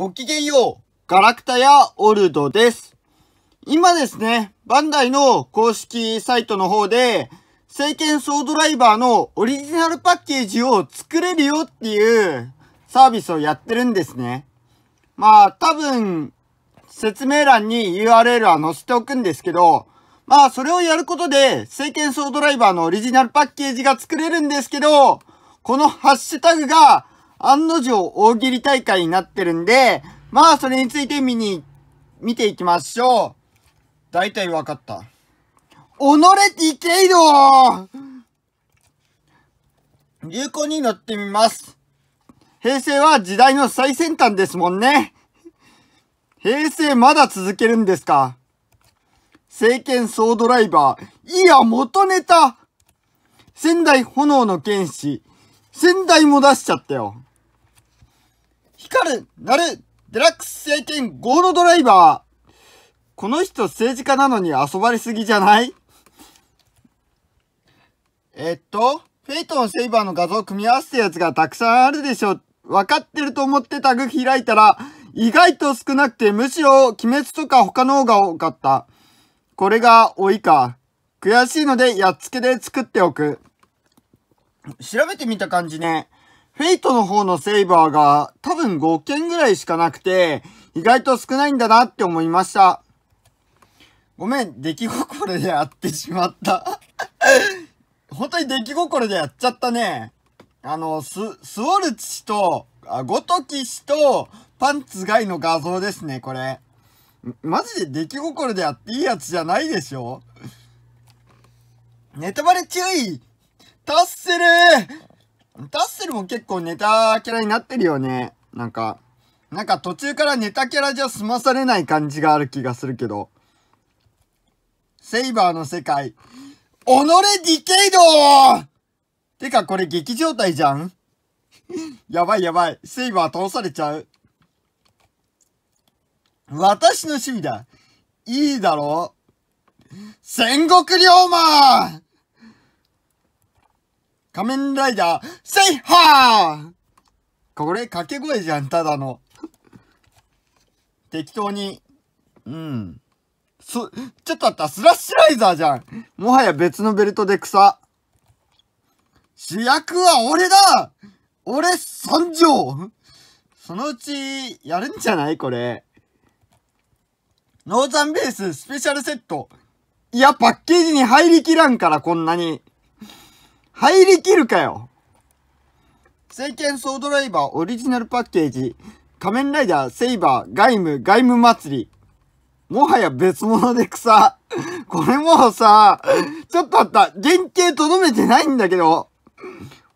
ごきげんようガラクタやオルドです。今ですね、バンダイの公式サイトの方で、聖剣ソードライバーのオリジナルパッケージを作れるよっていうサービスをやってるんですね。まあ、多分、説明欄に URL は載せておくんですけど、まあ、それをやることで、聖剣ソードライバーのオリジナルパッケージが作れるんですけど、このハッシュタグが案の定大喜利大会になってるんで、まあそれについて見に、見ていきましょう。大体わかった。おのれティケイド流行に乗ってみます。平成は時代の最先端ですもんね。平成まだ続けるんですか聖剣総ドライバー。いや、元ネタ仙台炎の剣士。仙台も出しちゃったよ。光る、なる、デラックス政権ゴールドライバー。この人政治家なのに遊ばれすぎじゃないえっと、フェイトのセイバーの画像を組み合わせたやつがたくさんあるでしょ。わかってると思ってタグ開いたら、意外と少なくて、むしろ鬼滅とか他の方が多かった。これが多いか。悔しいので、やっつけで作っておく。調べてみた感じね。フェイトの方のセイバーが分5件ぐらいしかなくて、意外と少ないんだなって思いました。ごめん、出来心でやってしまった 本当に出来心でやっちゃったね。あの、ス、スウォルチ氏と、あ、ゴトキ氏と、パンツガイの画像ですね、これ。マジで出来心でやっていいやつじゃないでしょネタバレ注意タッセルタッセルも結構ネタキャラになってるよね。なんか、なんか途中からネタキャラじゃ済まされない感じがある気がするけど。セイバーの世界。己ディケイドてかこれ劇状態じゃん やばいやばい。セイバー通されちゃう。私の趣味だ。いいだろう戦国龍馬仮面ライダー、セイハーこれ掛け声じゃん、ただの。適当に。うん。す、ちょっと待った、スラッシュライザーじゃん。もはや別のベルトで草。主役は俺だ俺、三条そのうち、やるんじゃないこれ。ノーザンベーススペシャルセット。いや、パッケージに入りきらんから、こんなに。入りきるかよ。聖剣ソードライバーオリジナルパッケージ、仮面ライダー、セイバー、ガイム、ガイム祭り。もはや別物で草。これもうさ、ちょっと待った。原型とどめてないんだけど。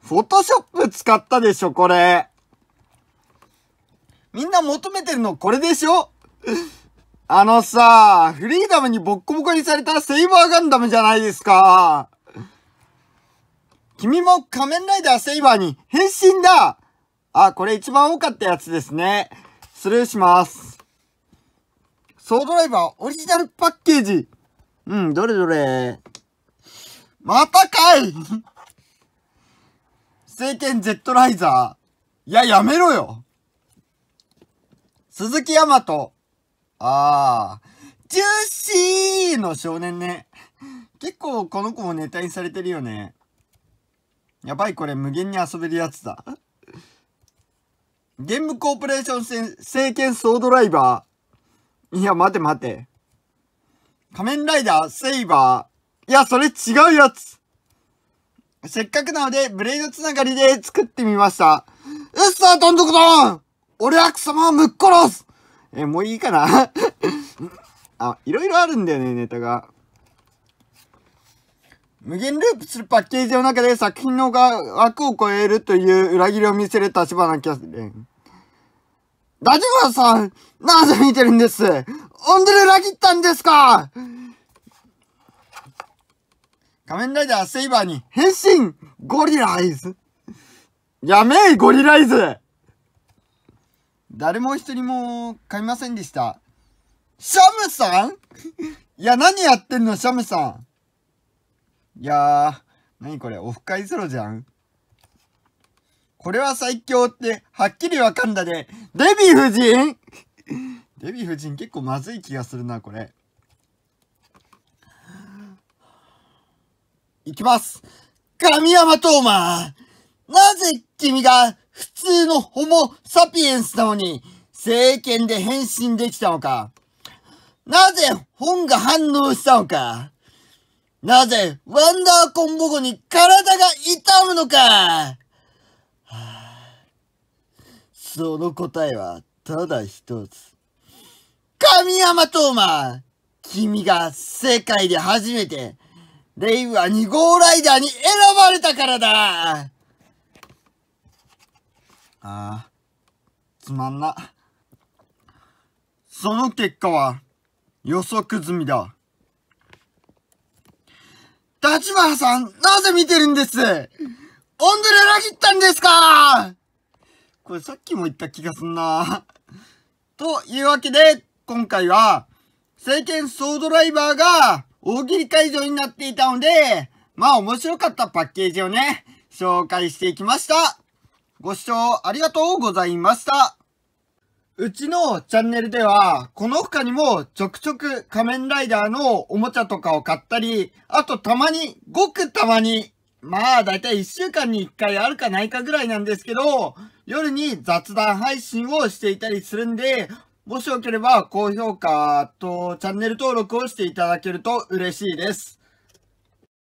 フォトショップ使ったでしょ、これ。みんな求めてるのこれでしょあのさ、フリーダムにボッコボコにされたセイバーガンダムじゃないですか。君も仮面ライダーセイバーに変身だあ、これ一番多かったやつですね。スルーします。ソードライバーオリジナルパッケージ。うん、どれどれ。またかい聖剣ジェットライザー。いや、やめろよ。鈴木大和。あー。ジューシーの少年ね。結構この子もネタにされてるよね。やばい、これ無限に遊べるやつだ。ゲームコーポレーション政権総ドライバー。いや、待て待て。仮面ライダー、セイバー。いや、それ違うやつ。せっかくなので、ブレードつながりで作ってみました。うっさー、どんどこどん俺は貴様をむっ殺すえ、もういいかなあ、いろいろあるんだよね、ネタが。無限ループするパッケージの中で作品の枠を超えるという裏切りを見せる立花キャスレン。ラジオさん、なぜ見てるんですオンデル裏切ったんですか仮面ライダーセイバーに変身ゴリライズやめえゴリライズ誰も一人も買いませんでした。シャムさんいや、何やってんの、シャムさん。いやー、なにこれ、オフ会ソロじゃんこれは最強って、はっきりわかんだで、デヴィ夫人デヴィ夫人結構まずい気がするな、これ。いきます神山トーマなぜ君が普通のホモ・サピエンスなのに、政権で変身できたのかなぜ本が反応したのかなぜ、ワンダーコンボ後に体が痛むのか、はあ、その答えは、ただ一つ。神山トーマ君が世界で初めて、レイ和2号ライダーに選ばれたからだああ、つまんな。その結果は、予測済みだ。立花さん、なぜ見てるんですオンデレラ切ったんですかこれさっきも言った気がすんな。というわけで、今回は、聖剣総ドライバーが大喜利会場になっていたので、まあ面白かったパッケージをね、紹介していきました。ご視聴ありがとうございました。うちのチャンネルでは、この他にもちょくちょく仮面ライダーのおもちゃとかを買ったり、あとたまに、ごくたまに、まあだいたい1週間に1回あるかないかぐらいなんですけど、夜に雑談配信をしていたりするんで、もしよければ高評価とチャンネル登録をしていただけると嬉しいです。